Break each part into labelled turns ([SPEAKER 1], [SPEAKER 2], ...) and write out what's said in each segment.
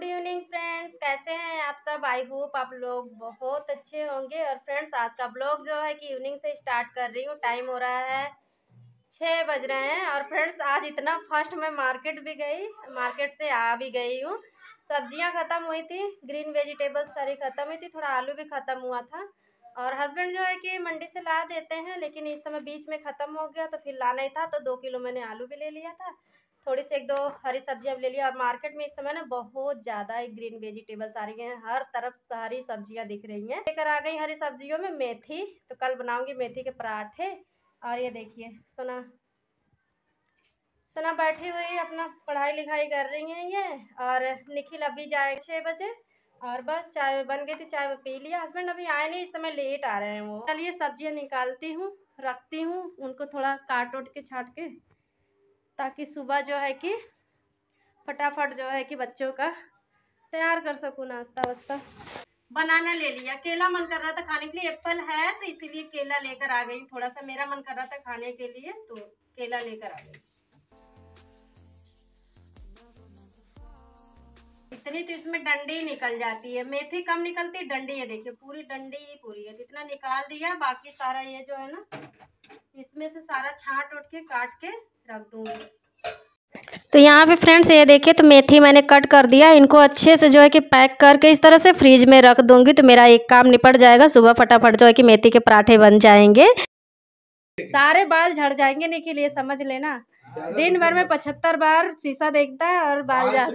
[SPEAKER 1] Good evening friends कैसे हैं आप सब आई होप आप लोग बहुत अच्छे होंगे और फ्रेंड्स आज का ब्लॉग जो है कि इवनिंग से स्टार्ट कर रही हूँ टाइम हो रहा है छः बज रहे हैं और फ्रेंड्स आज इतना फास्ट मैं मार्केट भी गई मार्केट से आ भी गई हूँ सब्जियाँ ख़त्म हुई थी ग्रीन वेजिटेबल्स सारी ख़त्म हुई थी थोड़ा आलू भी ख़त्म हुआ था और हस्बैंड जो है कि मंडी से ला देते हैं लेकिन इस समय बीच में ख़त्म हो गया तो फिर लाना ही था तो दो किलो मैंने आलू भी ले लिया था थोड़ी सी एक दो हरी सब्जियां ले लिया और मार्केट में इस समय ना बहुत ज़्यादा ग्रीन वेजिटेबल्स आ रही हैं हर तरफ सारी सब्जियां दिख रही हैं लेकर आ गई हरी सब्जियों में मेथी तो कल बनाऊंगी मेथी के पराठे और ये देखिए सुना सुना बैठी हुई अपना पढ़ाई लिखाई कर रही हैं ये और निखिल अभी जाए छः बजे और बस चाय बन गई थी चाय पी लिया हस्बैंड अभी आए नहीं इस समय लेट आ रहे हैं वो चलिए सब्जियां निकालती हूँ रखती हूँ उनको थोड़ा काट उट के छाट के ताकि सुबह जो है कि फटाफट जो है कि बच्चों का तैयार कर सकूँ नाश्ता वास्ता बनाना ले लिया केला मन कर रहा था खाने के लिए एप्पल है तो इसीलिए केला लेकर आ गई थोड़ा सा मेरा मन कर रहा था खाने के लिए तो केला लेकर आ गई इतनी तो इसमें डंडी निकल जाती है मेथी कम निकलती डंडी है देखिए पूरी डंडी ही पूरी है इतना निकाल दिया बाकी सारा ये जो है ना इसमें से सारा छाट उठ के काट के रख दूँगी तो यहाँ पे फ्रेंड्स ये देखिए तो मेथी मैंने कट कर दिया इनको अच्छे से जो है कि पैक करके इस तरह से फ्रीज में रख दूंगी तो मेरा एक काम निपट जाएगा सुबह फटाफट जो है कि मेथी के पराठे बन जाएंगे सारे बाल झड़ जाएंगे निखिल ये समझ लेना दिन भर में पचहत्तर बार शीशा देखता है और बाल झड़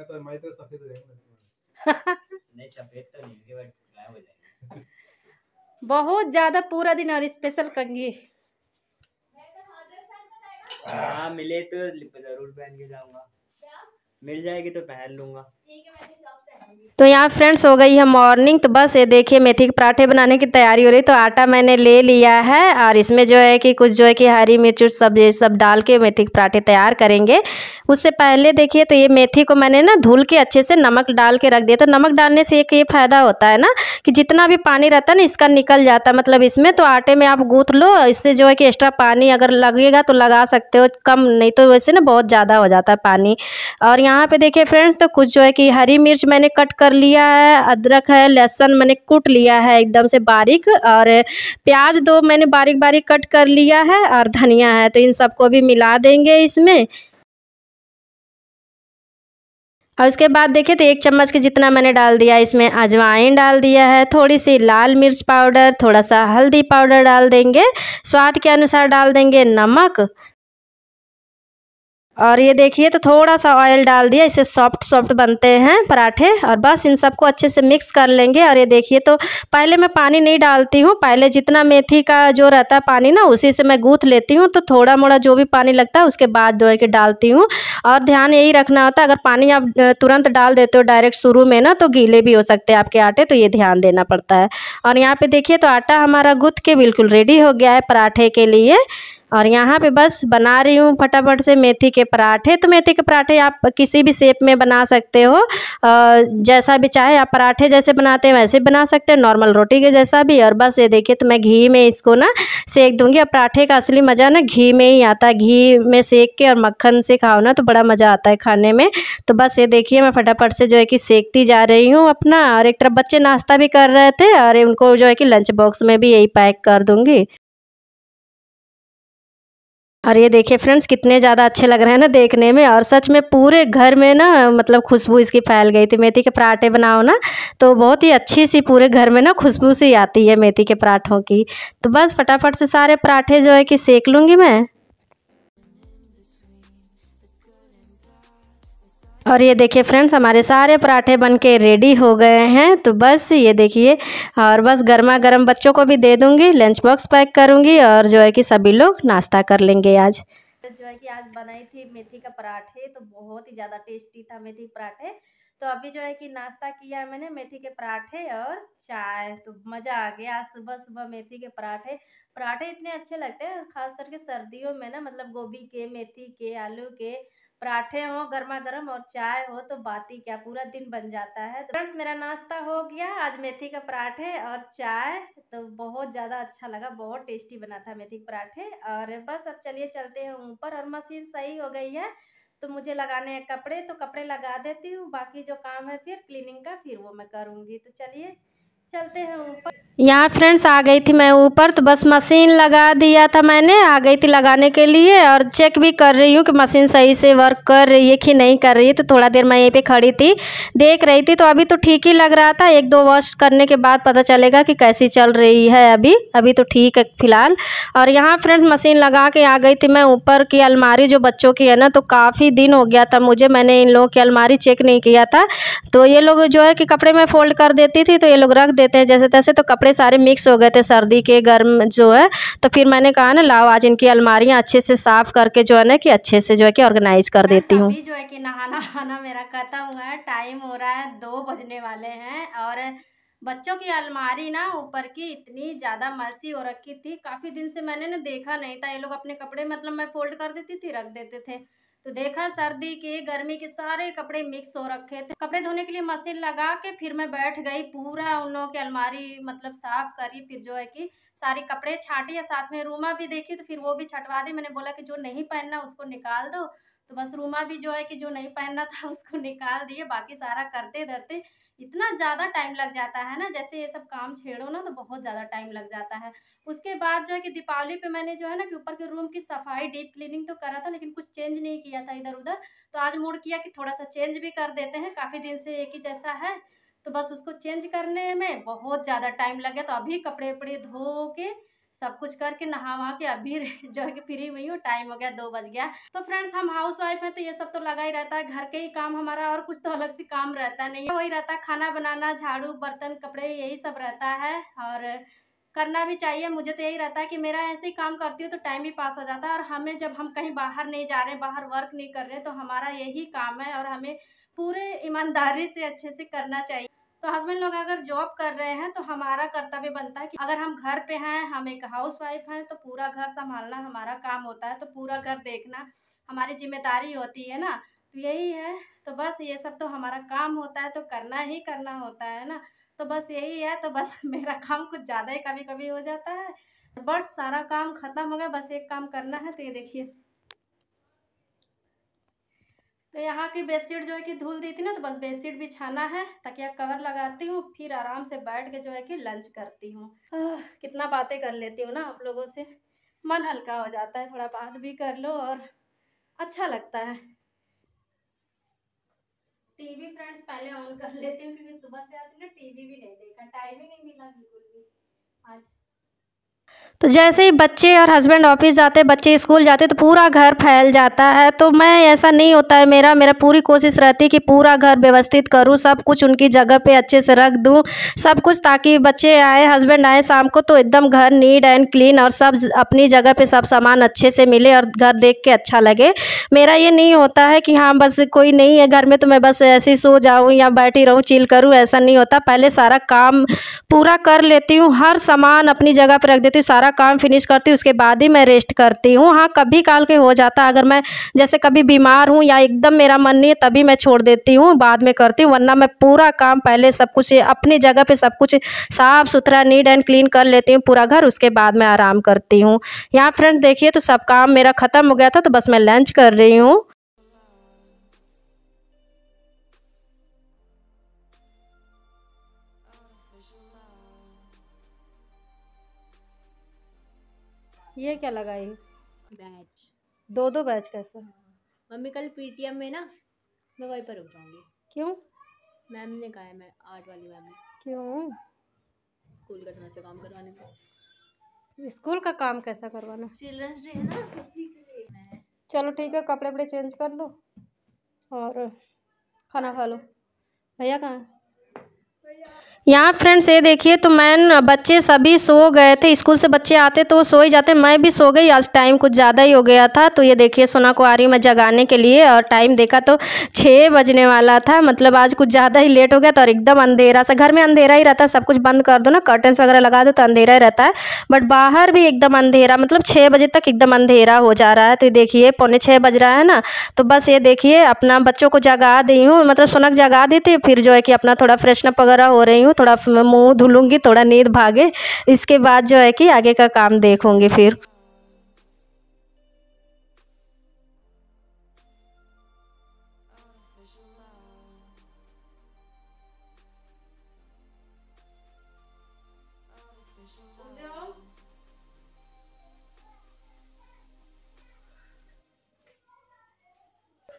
[SPEAKER 1] तो तो बहुत ज्यादा पूरा दिन और स्पेशल कंगी हाँ मिले तो जरूर पहन के जाऊंगा मिल जाएगी तो पहन लूंगा तो यहाँ फ्रेंड्स हो गई है मॉर्निंग तो बस ये देखिए मेथी के पराठे बनाने की तैयारी हो रही तो आटा मैंने ले लिया है और इसमें जो है कि कुछ जो है कि हरी मिर्च सब ये सब डाल के मेथी के पराठे तैयार करेंगे उससे पहले देखिए तो ये मेथी को मैंने ना धुल के अच्छे से नमक डाल के रख दिया तो नमक डालने से एक ये फ़ायदा होता है ना कि जितना भी पानी रहता है ना इसका निकल जाता मतलब इसमें तो आटे में आप गूँथ लो इससे जो है कि एक्स्ट्रा पानी अगर लगेगा तो लगा सकते हो कम नहीं तो वैसे ना बहुत ज़्यादा हो जाता है पानी और यहाँ पर देखिए फ्रेंड्स तो कुछ जो है कि हरी मिर्च मैंने कट कर लिया है अदरक है लहसुन मैंने कूट लिया है एकदम से बारीक और प्याज दो मैंने बारीक बारीक कट कर लिया है और धनिया है तो इन सबको भी मिला देंगे इसमें और उसके बाद देखिए तो एक चम्मच के जितना मैंने डाल दिया इसमें अजवाइन डाल दिया है थोड़ी सी लाल मिर्च पाउडर थोड़ा सा हल्दी पाउडर डाल देंगे स्वाद के अनुसार डाल देंगे नमक और ये देखिए तो थोड़ा सा ऑयल डाल दिया इसे सॉफ्ट सॉफ्ट बनते हैं पराठे और बस इन सबको अच्छे से मिक्स कर लेंगे और ये देखिए तो पहले मैं पानी नहीं डालती हूँ पहले जितना मेथी का जो रहता है पानी ना उसी से मैं गूँथ लेती हूँ तो थोड़ा मोड़ा जो भी पानी लगता है उसके बाद धो के डालती हूँ और ध्यान यही रखना होता है अगर पानी आप तुरंत डाल देते हो डायरेक्ट शुरू में ना तो गीले भी हो सकते हैं आपके आटे तो ये ध्यान देना पड़ता है और यहाँ पर देखिए तो आटा हमारा गूँथ के बिल्कुल रेडी हो गया है पराठे के लिए और यहाँ पे बस बना रही हूँ फटाफट से मेथी के पराठे तो मेथी के पराठे आप किसी भी शेप में बना सकते हो जैसा भी चाहे आप पराठे जैसे बनाते हैं वैसे बना सकते हैं नॉर्मल रोटी के जैसा भी और बस ये देखिए तो मैं घी में इसको ना सेक दूँगी और पराठे का असली मज़ा ना घी में ही आता है घी में सेक के और मक्खन से खाओ ना तो बड़ा मज़ा आता है खाने में तो बस ये देखिए मैं फटाफट से जो है कि सेकती जा रही हूँ अपना और एक तरफ बच्चे नाश्ता भी कर रहे थे और उनको जो है कि लंच बॉक्स में भी यही पैक कर दूँगी और ये देखिए फ्रेंड्स कितने ज़्यादा अच्छे लग रहे हैं ना देखने में और सच में पूरे घर में ना मतलब खुशबू इसकी फैल गई थी मेथी के पराठे बनाओ ना तो बहुत ही अच्छी सी पूरे घर में ना खुशबू सी आती है मेथी के पराठों की तो बस फटाफट से सारे पराठे जो है कि सेक लूँगी मैं और ये देखिए फ्रेंड्स हमारे सारे पराठे बन के रेडी हो गए हैं तो बस ये देखिए और बस गर्मा गर्म बच्चों को भी दे दूंगी लंच बॉक्स पैक करूँगी और जो है कि सभी लोग नाश्ता कर लेंगे आज जो है कि आज बनाई थी मेथी का पराठे तो बहुत ही ज़्यादा टेस्टी था मेथी पराठे तो अभी जो है कि नाश्ता किया है मैंने मेथी के पराठे और चाय तो मज़ा आ गया आज सुबह सुबह मेथी के पराठे पराठे इतने अच्छे लगते हैं खास करके सर्दियों में ना मतलब गोभी के मेथी के आलू के पराठे हो गर्मा गर्म और चाय हो तो बात ही क्या पूरा दिन बन जाता है तो फ्रेंड्स मेरा नाश्ता हो गया आज मेथी का पराठे और चाय तो बहुत ज़्यादा अच्छा लगा बहुत टेस्टी बना था मेथी के पराठे और बस अब चलिए चलते हैं ऊपर और मशीन सही हो गई है तो मुझे लगाने हैं कपड़े तो कपड़े लगा देती हूँ बाकी जो काम है फिर क्लीनिंग का फिर वो मैं करूँगी तो चलिए चलते हैं ऊपर यहाँ फ्रेंड्स आ गई थी मैं ऊपर तो बस मशीन लगा दिया था मैंने आ गई थी लगाने के लिए और चेक भी कर रही हूँ कि मशीन सही से वर्क कर रही है कि नहीं कर रही है तो थोड़ा देर मैं यहीं पे खड़ी थी देख रही थी तो अभी तो ठीक ही लग रहा था एक दो वॉश करने के बाद पता चलेगा कि कैसी चल रही है अभी अभी तो ठीक है फिलहाल और यहाँ फ्रेंड्स मशीन लगा के आ गई थी मैं ऊपर की अलमारी जो बच्चों की है ना तो काफ़ी दिन हो गया था मुझे मैंने इन लोगों की अलमारी चेक नहीं किया था तो ये लोग जो है कि कपड़े में फोल्ड कर देती थी तो ये लोग रख देते हैं जैसे तैसे तो कपड़े सारे मिक्स हो गए थे सर्दी के गर्म जो है तो फिर मैंने कहा ना लाओ आज इनकी अलमारियाँ अच्छे से साफ करके जो है ना कि अच्छे से जो है कि ऑर्गेनाइज कर देती हूँ जो है कि नहाना खाना मेरा खत्म है टाइम हो रहा है दो बजने वाले हैं और बच्चों की अलमारी ना ऊपर की इतनी ज़्यादा मसी हो रखी थी काफ़ी दिन से मैंने ना देखा नहीं था ये लोग अपने कपड़े मतलब मैं फोल्ड कर देती थी रख देते थे तो देखा सर्दी के गर्मी के सारे कपड़े मिक्स हो रखे थे कपड़े धोने के लिए मशीन लगा के फिर मैं बैठ गई पूरा उन लोगों की अलमारी मतलब साफ करी फिर जो है कि सारे कपड़े छाटी या साथ में रूमा भी देखी तो फिर वो भी छटवा दी मैंने बोला कि जो नहीं पहनना उसको निकाल दो तो बस रूमा भी जो है कि जो नहीं पहनना था उसको निकाल दिए बाकी सारा करते धरते इतना ज़्यादा टाइम लग जाता है ना जैसे ये सब काम छेड़ो ना तो बहुत ज़्यादा टाइम लग जाता है उसके बाद जो है कि दीपावली पे मैंने जो है ना कि ऊपर के रूम की सफाई डीप क्लीनिंग तो करा था लेकिन कुछ चेंज नहीं किया था इधर उधर तो आज मूड किया कि थोड़ा सा चेंज भी कर देते हैं काफ़ी दिन से एक ही जैसा है तो बस उसको चेंज करने में बहुत ज़्यादा टाइम लग गया तो अभी कपड़े वपड़े धो के सब कुछ करके नहा वहा के अभी जो है कि फ्री हुई हूँ टाइम हो गया दो बज गया तो फ्रेंड्स हम हाउस वाइफ हैं तो ये सब तो लगा ही रहता है घर के ही काम हमारा और कुछ तो अलग से काम रहता नहीं वही रहता है खाना बनाना झाड़ू बर्तन कपड़े यही सब रहता है और करना भी चाहिए मुझे तो यही रहता है कि मेरा ऐसे ही काम करती हूँ तो टाइम भी पास हो जाता है और हमें जब हम कहीं बाहर नहीं जा रहे बाहर वर्क नहीं कर रहे तो हमारा यही काम है और हमें पूरे ईमानदारी से अच्छे से करना चाहिए तो हस्बैंड लोग अगर जॉब कर रहे हैं तो हमारा कर्तव्य बनता है कि अगर हम घर पे हैं हम एक हाउस वाइफ हैं तो पूरा घर संभालना हमारा काम होता है तो पूरा घर देखना हमारी जिम्मेदारी होती है ना तो यही है तो बस ये सब तो हमारा काम होता है तो करना ही करना होता है ना तो बस यही है तो बस मेरा काम कुछ ज़्यादा ही कभी कभी हो जाता है बट सारा काम ख़त्म हो गया बस एक काम करना है तो ये देखिए तो यहाँ की बेडशीट जो है कि धुल दी थी ना तो बस बेडशीट भी छाना है तकिया कवर लगाती हूँ फिर आराम से बैठ के जो है कि लंच करती हूँ कितना बातें कर लेती हूँ ना आप लोगों से मन हल्का हो जाता है थोड़ा बात भी कर लो और अच्छा लगता है टीवी फ्रेंड्स पहले ऑन कर लेती हूँ क्योंकि सुबह से आज ना टीवी भी नहीं देखा टाइम ही नहीं मिला बिल्कुल भी आज तो जैसे ही बच्चे और हस्बैंड ऑफिस जाते बच्चे स्कूल जाते तो पूरा घर फैल जाता है तो मैं ऐसा नहीं होता है मेरा मेरा पूरी कोशिश रहती है कि पूरा घर व्यवस्थित करूँ सब कुछ उनकी जगह पे अच्छे से रख दूँ सब कुछ ताकि बच्चे आए हस्बैंड आए शाम को तो एकदम घर नीट एंड क्लीन और सब अपनी जगह पर सब सामान अच्छे से मिले और घर देख के अच्छा लगे मेरा ये नहीं होता है कि हाँ बस कोई नहीं है घर में तो मैं बस ऐसे ही सो जाऊँ या बैठी रहूँ चिल करूँ ऐसा नहीं होता पहले सारा काम पूरा कर लेती हूँ हर सामान अपनी जगह पर रख देती हूँ सारा काम फिनिश करती हूँ उसके बाद ही मैं रेस्ट करती हूँ हाँ कभी काल के हो जाता अगर मैं जैसे कभी बीमार हूँ या एकदम मेरा मन नहीं है तभी मैं छोड़ देती हूँ बाद में करती हूँ वरना मैं पूरा काम पहले सब कुछ अपनी जगह पर सब कुछ साफ़ सुथरा नीट एंड क्लीन कर लेती हूँ पूरा घर उसके बाद मैं आराम करती हूँ यहाँ फ्रेंड देखिए तो सब काम मेरा ख़त्म हो गया था तो बस मैं लंच कर रही हूँ ये क्या लगाई बैच दो दो बैच कैसे हाँ। मम्मी कल पीटीएम में ना मैं वहीं पर रुक जाऊंगी क्यों मैम ने कहा है मैं आर्ट वाली मैम क्यों स्कूल का थोड़ा सा काम करवाने का स्कूल का काम कैसा करवाना चिल्ड्रंस डे है ना चलो ठीक है कपड़े वपड़े चेंज कर लो और खाना खा लो भैया कहाँ यहाँ फ्रेंड्स ये देखिए तो मैन बच्चे सभी सो गए थे स्कूल से बच्चे आते तो वो सो ही जाते मैं भी सो गई आज टाइम कुछ ज़्यादा ही हो गया था तो ये देखिए सोना को आ रही मैं जगाने के लिए और टाइम देखा तो छः बजने वाला था मतलब आज कुछ ज़्यादा ही लेट हो गया था और एकदम अंधेरा सा घर में अंधेरा ही रहता है सब कुछ बंद कर दो ना कर्टन्स वगैरह लगा दो तो अंधेरा ही रहता है बट बाहर भी एकदम अंधेरा मतलब छः बजे तक एकदम अंधेरा हो जा रहा है तो देखिए पौने छः बज रहा है ना तो बस ये देखिए अपना बच्चों को जगा दी हूँ मतलब सोना जगा दी थी फिर जो है कि अपना थोड़ा फ्रेशनअप वगैरह हो रही हूँ हूँ थोड़ा मुँह धुलूँगी थोड़ा नींद भागे इसके बाद जो है कि आगे का काम देखूँगी फिर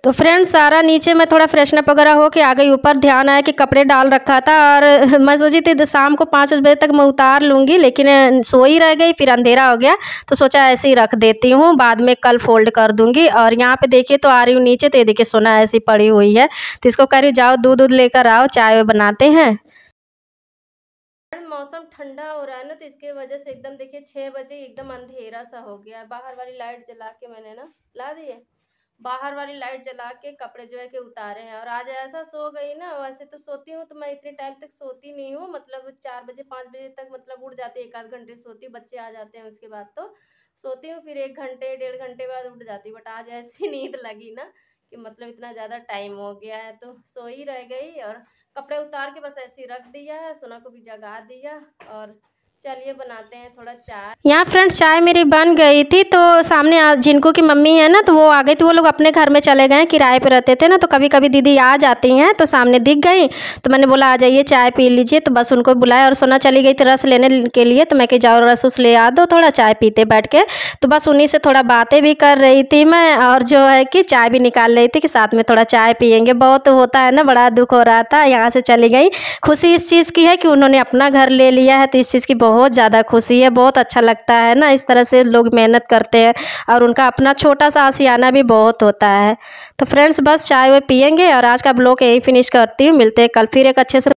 [SPEAKER 1] तो फ्रेंड्स सारा नीचे मैं थोड़ा फ्रेशनप वगैरह हो के आ गई ऊपर ध्यान आया कि कपड़े डाल रखा था और मैं सोची थी शाम को पाँच बजे तक मैं उतार लूँगी लेकिन सो ही रह गई फिर अंधेरा हो गया तो सोचा ऐसे ही रख देती हूँ बाद में कल फोल्ड कर दूँगी और यहाँ पे देखिए तो आ रही हूँ नीचे तो ये देखिए सोना ऐसी पड़ी हुई है तो इसको कह रही हूँ जाओ दूध दूध लेकर आओ चाय बनाते हैं मौसम ठंडा हो रहा है ना तो इसके वजह से एकदम देखिए छः बजे एकदम अंधेरा सा हो गया बाहर वाली लाइट जला के मैंने ना ला दी है बाहर वाली लाइट जला के कपड़े जो है कि उतारे हैं और आज ऐसा सो गई ना वैसे तो सोती हूँ तो मैं इतने टाइम तक सोती नहीं हूँ मतलब चार बजे पाँच बजे तक मतलब उठ जाती है एक आध घंटे सोती बच्चे आ जाते हैं उसके बाद तो सोती हूँ फिर एक घंटे डेढ़ घंटे बाद उठ जाती बट आज ऐसी नींद लगी ना कि मतलब इतना ज़्यादा टाइम हो गया है तो सो ही रह गई और कपड़े उतार के बस ऐसे ही रख दिया है सोना को भी जगा दिया और चलिए बनाते हैं थोड़ा चाय यहाँ फ्रेंड्स चाय मेरी बन गई थी तो सामने जिनको की मम्मी है ना तो वो आ गई थी वो लोग अपने घर में चले गए किराए पर रहते थे ना तो कभी कभी दीदी आ जाती हैं तो सामने दिख गई तो मैंने बोला आ जाइए चाय पी लीजिए तो बस उनको बुलाया और सोना चली गई थी रस लेने के लिए तो मैं कि जाओ रस उस ले आ दो थोड़ा चाय पीते बैठ के तो बस उन्हीं से थोड़ा बातें भी कर रही थी मैं और जो है कि चाय भी निकाल रही थी कि साथ में थोड़ा चाय पियेंगे बहुत होता है ना बड़ा दुख हो रहा था यहाँ से चली गई खुशी इस चीज़ की है कि उन्होंने अपना घर ले लिया है तो इस चीज़ की बहुत बहुत ज़्यादा खुशी है बहुत अच्छा लगता है ना इस तरह से लोग मेहनत करते हैं और उनका अपना छोटा सा आसियाना भी बहुत होता है तो फ्रेंड्स बस चाय वे पियेंगे और आज का ब्लॉग यहीं फिनिश करती हूँ मिलते हैं कल फिर एक अच्छे से